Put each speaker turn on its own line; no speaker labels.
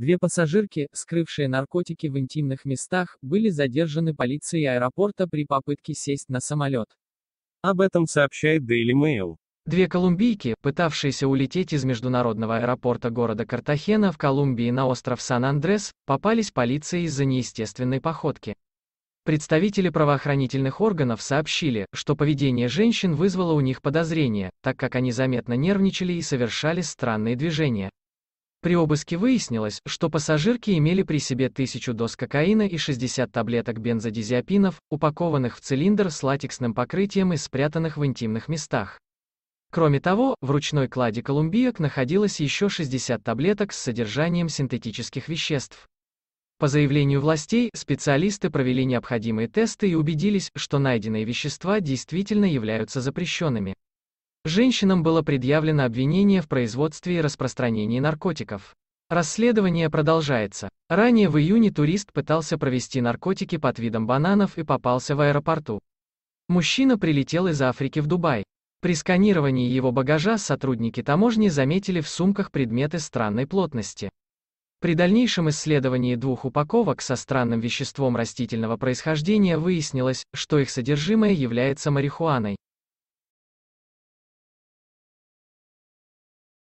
Две пассажирки, скрывшие наркотики в интимных местах, были задержаны полицией аэропорта при попытке сесть на самолет. Об этом сообщает Daily
Mail. Две колумбийки, пытавшиеся улететь из международного аэропорта города Картахена в Колумбии на остров Сан-Андрес, попались полиции из-за неестественной походки. Представители правоохранительных органов сообщили, что поведение женщин вызвало у них подозрения, так как они заметно нервничали и совершали странные движения. При обыске выяснилось, что пассажирки имели при себе 1000 доз кокаина и 60 таблеток бензодизиапинов, упакованных в цилиндр с латексным покрытием и спрятанных в интимных местах. Кроме того, в ручной кладе колумбиек находилось еще 60 таблеток с содержанием синтетических веществ. По заявлению властей, специалисты провели необходимые тесты и убедились, что найденные вещества действительно являются запрещенными. Женщинам было предъявлено обвинение в производстве и распространении наркотиков. Расследование продолжается. Ранее в июне турист пытался провести наркотики под видом бананов и попался в аэропорту. Мужчина прилетел из Африки в Дубай. При сканировании его багажа сотрудники таможни заметили в сумках предметы странной плотности. При дальнейшем исследовании двух упаковок со странным веществом растительного
происхождения выяснилось, что их содержимое является марихуаной.